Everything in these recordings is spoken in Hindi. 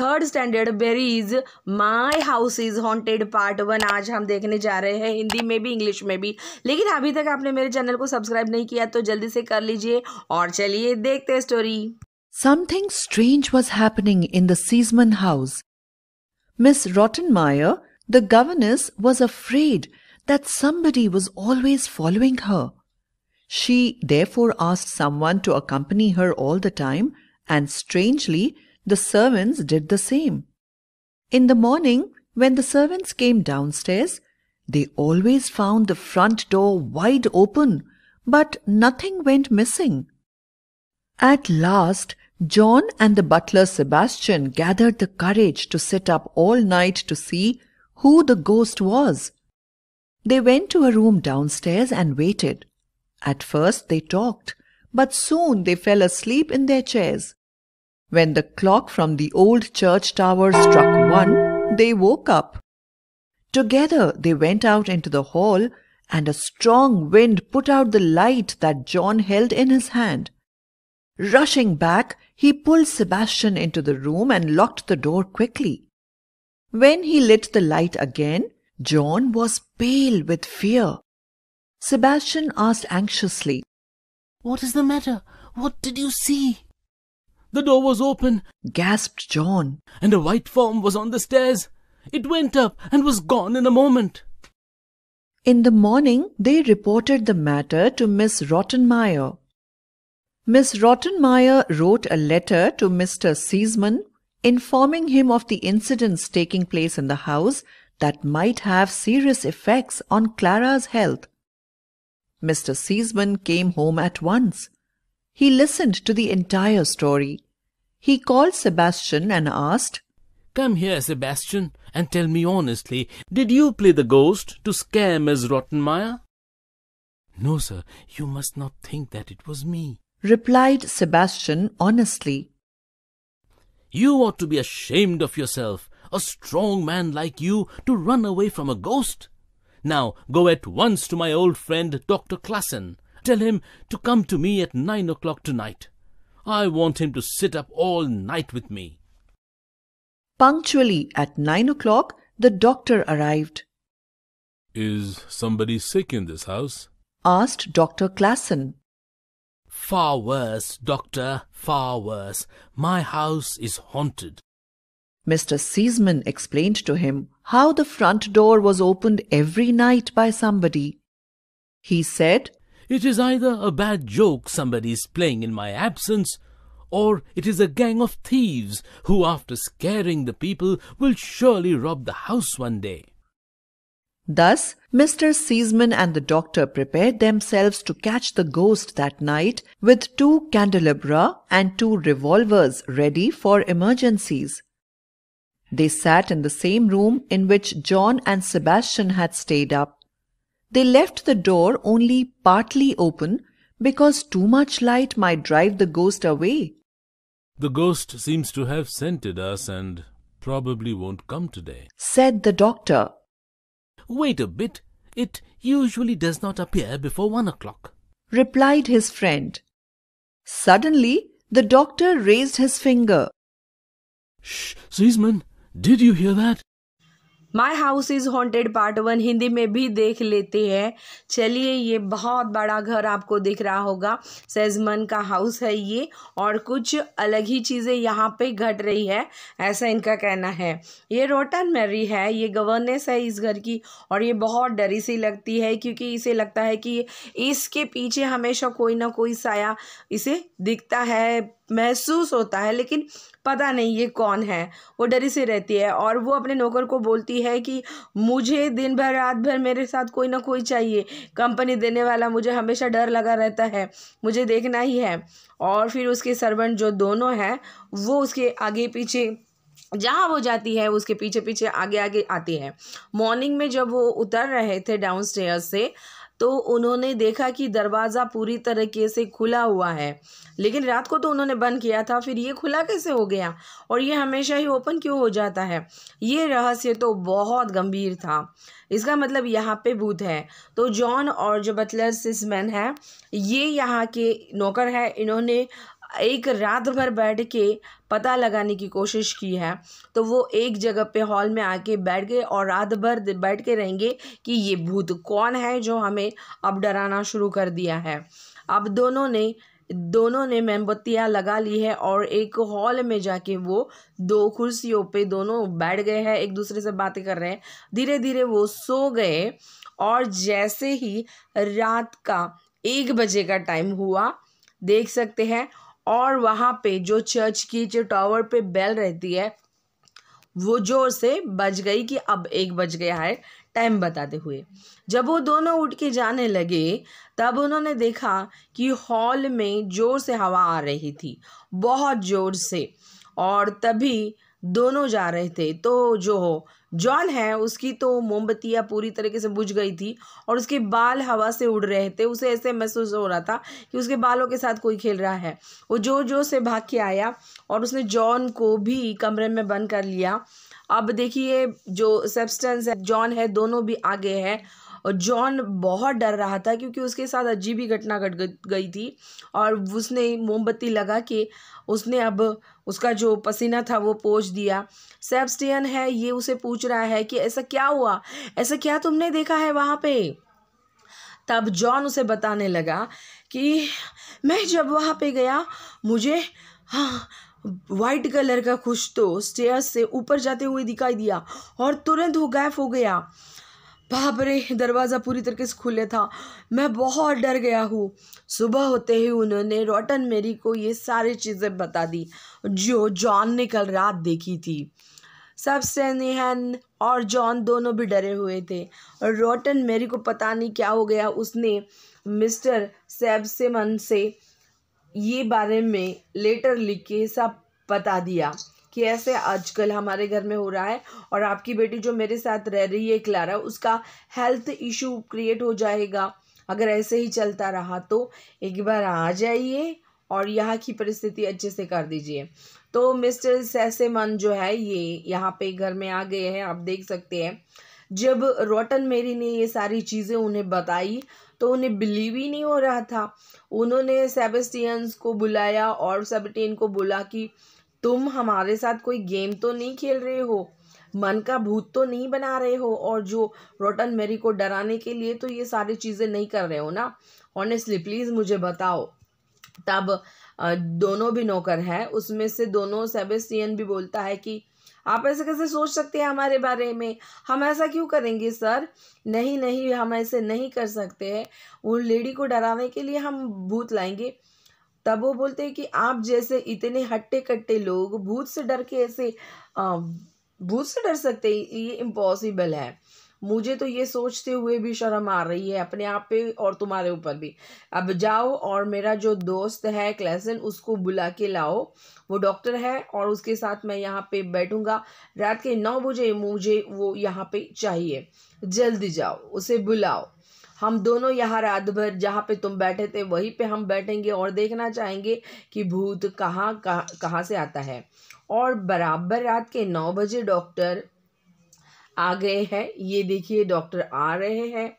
Third standard berries my house is haunted part one आज हम देखने जा रहे हैं हिंदी में भी इंग्लिश में भी लेकिन अभी तक आपने मेरे चैनल को सब्सक्राइब नहीं किया तो जल्दी से कर लीजिए और चलिए देखते हैं story something strange was happening in the Sesemann house Miss Rottenmeier the governess was afraid that somebody was always following her. She therefore asked someone to accompany her all the time, and strangely, the servants did the same. In the morning, when the servants came downstairs, they always found the front door wide open, but nothing went missing. At last, John and the butler Sebastian gathered the courage to sit up all night to see who the ghost was. They went to a room downstairs and waited. At first they talked, but soon they fell asleep in their chairs. When the clock from the old church tower struck one, they woke up. Together they went out into the hall, and a strong wind put out the light that John held in his hand. Rushing back, he pulled Sebastian into the room and locked the door quickly. When he lit the light again, John was pale with fear. Sebastian asked anxiously, What is the matter? What did you see? The door was open, gasped John, and a white form was on the stairs. It went up and was gone in a moment. In the morning, they reported the matter to Miss Rottenmeier. Miss Rottenmeier wrote a letter to Mr. Seesman informing him of the incidents taking place in the house that might have serious effects on Clara's health. Mr. Seesman came home at once. He listened to the entire story. He called Sebastian and asked, Come here, Sebastian, and tell me honestly, did you play the ghost to scare Miss Rottenmeier? No, sir, you must not think that it was me, replied Sebastian honestly. You ought to be ashamed of yourself, a strong man like you, to run away from a ghost. Now go at once to my old friend Dr. Klassen Tell him to come to me at nine o'clock tonight. I want him to sit up all night with me. Punctually at nine o'clock, the doctor arrived. Is somebody sick in this house? asked Dr. Klassen. Far worse, doctor, far worse. My house is haunted. Mr. Seesman explained to him how the front door was opened every night by somebody. He said, it is either a bad joke somebody is playing in my absence, or it is a gang of thieves who, after scaring the people, will surely rob the house one day. Thus, Mr. Seesman and the doctor prepared themselves to catch the ghost that night with two candelabra and two revolvers ready for emergencies. They sat in the same room in which John and Sebastian had stayed up they left the door only partly open because too much light might drive the ghost away. The ghost seems to have scented us and probably won't come today, said the doctor. Wait a bit. It usually does not appear before one o'clock, replied his friend. Suddenly, the doctor raised his finger. Shh, Seesman, did you hear that? My house is haunted part one Hindi में भी देख लेते हैं चलिए ये बहुत बड़ा घर आपको दिख रहा होगा सेजमन का हाउस है ये और कुछ अलग ही चीज़ें यहाँ पे घट रही है ऐसा इनका कहना है ये रोटन मेरी है ये गवर्नेंस है इस घर की और ये बहुत डरी सी लगती है क्योंकि इसे लगता है कि इसके पीछे हमेशा कोई ना कोई साया इसे दिखता है महसूस होता है लेकिन पता नहीं ये कौन है वो डरी सी रहती है और वो अपने नौकर को बोलती रही है कि मुझे दिन भर रात भर मेरे साथ कोई ना कोई चाहिए कंपनी देने वाला मुझे हमेशा डर लगा रहता है मुझे देखना ही है और फिर उसके सर्वेंट जो दोनों हैं वो उसके आगे पीछे जहाँ वो जाती है उसके पीछे पीछे आगे आगे आती है मॉर्निंग में जब वो उतर रहे थे डाउन स्टेयर से तो उन्होंने देखा कि दरवाज़ा पूरी तरीके से खुला हुआ है लेकिन रात को तो उन्होंने बंद किया था फिर ये खुला कैसे हो गया और ये हमेशा ही ओपन क्यों हो जाता है ये रहस्य तो बहुत गंभीर था इसका मतलब यहाँ पे भूत है तो जॉन और जो बटलर सिसमैन है ये यहाँ के नौकर है इन्होंने एक रात भर बैठ के पता लगाने की कोशिश की है तो वो एक जगह पे हॉल में आके बैठ गए और रात भर बैठ के रहेंगे कि ये भूत कौन है जो हमें अब डराना शुरू कर दिया है अब दोनों ने दोनों ने मेमबत्तियाँ लगा ली है और एक हॉल में जाके वो दो कुर्सियों पे दोनों बैठ गए हैं एक दूसरे से बातें कर रहे हैं धीरे धीरे वो सो गए और जैसे ही रात का एक बजे का टाइम हुआ देख सकते हैं और वहाँ पे जो चर्च की जो टावर पे बेल रहती है वो जोर से बज गई कि अब एक बज गया है टाइम बताते हुए जब वो दोनों उठ के जाने लगे तब उन्होंने देखा कि हॉल में ज़ोर से हवा आ रही थी बहुत ज़ोर से और तभी दोनों जा रहे थे तो जो जॉन है उसकी तो मोमबत्तियाँ पूरी तरीके से बुझ गई थी और उसके बाल हवा से उड़ रहे थे उसे ऐसे महसूस हो रहा था कि उसके बालों के साथ कोई खेल रहा है वो जो जो से भाग के आया और उसने जॉन को भी कमरे में बंद कर लिया अब देखिए जो सब्सटेंस है जॉन है दोनों भी आगे हैं और जॉन बहुत डर रहा था क्योंकि उसके साथ अजीब ही घटना घट गई थी और उसने मोमबत्ती लगा के उसने अब उसका जो पसीना था वो पोछ दिया सेब्स्टियन है ये उसे पूछ रहा है कि ऐसा क्या हुआ ऐसा क्या तुमने देखा है वहाँ पे तब जॉन उसे बताने लगा कि मैं जब वहाँ पे गया मुझे हाँ वाइट कलर का कुछ तो स्टेयर से ऊपर जाते हुए दिखाई दिया और तुरंत वो गायब हो गया बाप रे दरवाज़ा पूरी तरीके से खुले था मैं बहुत डर गया हूँ सुबह होते ही उन्होंने रोटन मेरी को ये सारी चीज़ें बता दी जो जॉन ने कल रात देखी थी सब सैनिहन और जॉन दोनों भी डरे हुए थे और रोटन मेरी को पता नहीं क्या हो गया उसने मिस्टर सेबसेमन से ये बारे में लेटर लिख के सब बता दिया कि ऐसे आजकल हमारे घर में हो रहा है और आपकी बेटी जो मेरे साथ रह रही है क्लारा उसका हेल्थ इशू क्रिएट हो जाएगा अगर ऐसे ही चलता रहा तो एक बार आ जाइए और यहाँ की परिस्थिति अच्छे से कर दीजिए तो मिस्टर मन जो है ये यहाँ पे घर में आ गए हैं आप देख सकते हैं जब रोटन मेरी ने ये सारी चीज़ें उन्हें बताई तो उन्हें बिलीव ही नहीं हो रहा था उन्होंने सेबेस्टियंस को बुलाया और सेबेटियन को बोला कि तुम हमारे साथ कोई गेम तो नहीं खेल रहे हो मन का भूत तो नहीं बना रहे हो और जो रोटन मेरी को डराने के लिए तो ये सारी चीज़ें नहीं कर रहे हो ना ऑनेस्टली प्लीज़ मुझे बताओ तब दोनों भी नौकर हैं उसमें से दोनों सेबेस्टियन भी बोलता है कि आप ऐसे कैसे सोच सकते हैं हमारे बारे में हम ऐसा क्यों करेंगे सर नहीं नहीं हम ऐसे नहीं कर सकते हैं उन लेडी को डराने के लिए हम भूत लाएंगे तब वो बोलते हैं कि आप जैसे इतने हट्टे कट्टे लोग भूत से डर के ऐसे भूत से डर सकते हैं ये इम्पॉसिबल है मुझे तो ये सोचते हुए भी शर्म आ रही है अपने आप पे और तुम्हारे ऊपर भी अब जाओ और मेरा जो दोस्त है क्लेसन उसको बुला के लाओ वो डॉक्टर है और उसके साथ मैं यहाँ पे बैठूँगा रात के नौ बजे मुझे वो यहाँ पे चाहिए जल्दी जाओ उसे बुलाओ हम दोनों यहाँ रात भर जहाँ पे तुम बैठे थे वहीं पे हम बैठेंगे और देखना चाहेंगे कि भूत कहाँ कहाँ कहाँ से आता है और बराबर रात के नौ बजे डॉक्टर आ गए हैं ये देखिए डॉक्टर आ रहे हैं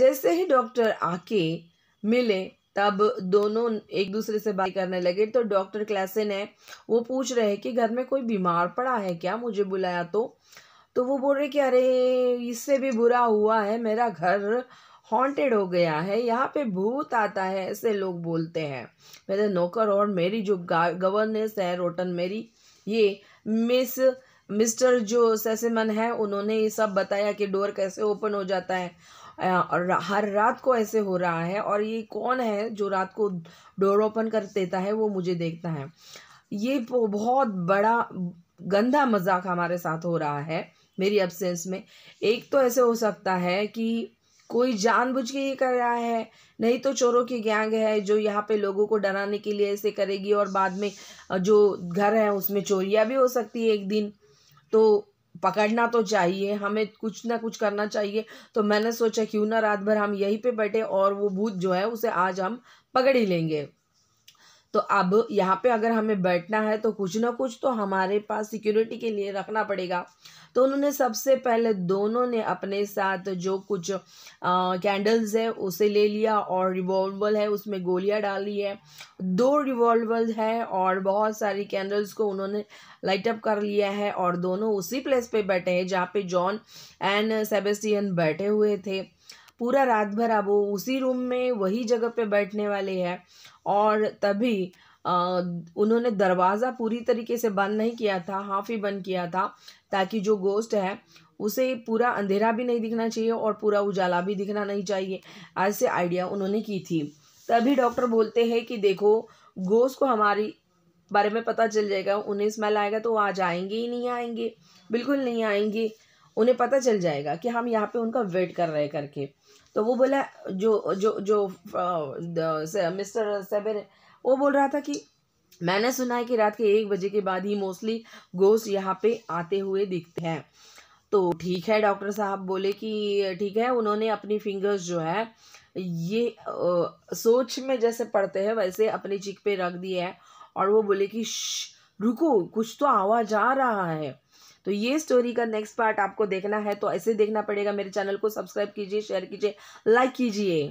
जैसे ही डॉक्टर आके मिले तब दोनों एक दूसरे से बात करने लगे तो डॉक्टर क्लासन है वो पूछ रहे हैं कि घर में कोई बीमार पड़ा है क्या मुझे बुलाया तो तो वो बोल रहे कि अरे इससे भी बुरा हुआ है मेरा घर हॉन्टेड हो गया है यहाँ पे भूत आता है ऐसे लोग बोलते हैं मेरे नौकर और मेरी जो गवर्नेंस है रोटन मेरी ये मिस मिस्टर जो सेसेमन है उन्होंने ये सब बताया कि डोर कैसे ओपन हो जाता है और हर रात को ऐसे हो रहा है और ये कौन है जो रात को डोर ओपन कर देता है वो मुझे देखता है ये बहुत बड़ा गंदा मजाक हमारे साथ हो रहा है मेरी अब्सेंस में एक तो ऐसे हो सकता है कि कोई जानबूझ के ये कर रहा है नहीं तो चोरों की गैंग है जो यहाँ पे लोगों को डराने के लिए ऐसे करेगी और बाद में जो घर है उसमें चोरियाँ भी हो सकती है एक दिन तो पकड़ना तो चाहिए हमें कुछ ना कुछ करना चाहिए तो मैंने सोचा क्यों ना रात भर हम यहीं पे बैठे और वो भूत जो है उसे आज हम पकड़ ही लेंगे तो अब यहाँ पे अगर हमें बैठना है तो कुछ ना कुछ तो हमारे पास सिक्योरिटी के लिए रखना पड़ेगा तो उन्होंने सबसे पहले दोनों ने अपने साथ जो कुछ कैंडल्स है उसे ले लिया और रिवॉल्वर है उसमें गोलियाँ डाली है दो रिवॉल्वर है और बहुत सारी कैंडल्स को उन्होंने लाइटअप कर लिया है और दोनों उसी प्लेस पे बैठे हैं जहाँ पे जॉन एंड सेबेस्टियन बैठे हुए थे पूरा रात भर आप वो उसी रूम में वही जगह पे बैठने वाले हैं और तभी आ, उन्होंने दरवाज़ा पूरी तरीके से बंद नहीं किया था हाफ ही बंद किया था ताकि जो गोस्ट है उसे पूरा अंधेरा भी नहीं दिखना चाहिए और पूरा उजाला भी दिखना नहीं चाहिए ऐसे आइडिया उन्होंने की थी तभी डॉक्टर बोलते हैं कि देखो गोस्ट को हमारी बारे में पता चल जाएगा उन्हें स्मेल आएगा तो वो आज आएंगे ही नहीं आएंगे बिल्कुल नहीं आएंगे उन्हें पता चल जाएगा कि हम यहाँ पे उनका वेट कर रहे करके तो वो बोला जो जो जो मिस्टर सेबेर वो बोल रहा था कि मैंने सुना है कि रात के एक बजे के बाद ही मोस्टली गोश्त यहाँ पे आते हुए दिखते हैं तो ठीक है डॉक्टर साहब बोले कि ठीक है उन्होंने अपनी फिंगर्स जो है ये आ, सोच में जैसे पढ़ते हैं वैसे अपने चिक पे रख दिए है और वो बोले कि रुको कुछ तो आवाज़ आ रहा है तो ये स्टोरी का नेक्स्ट पार्ट आपको देखना है तो ऐसे देखना पड़ेगा मेरे चैनल को सब्सक्राइब कीजिए शेयर कीजिए लाइक कीजिए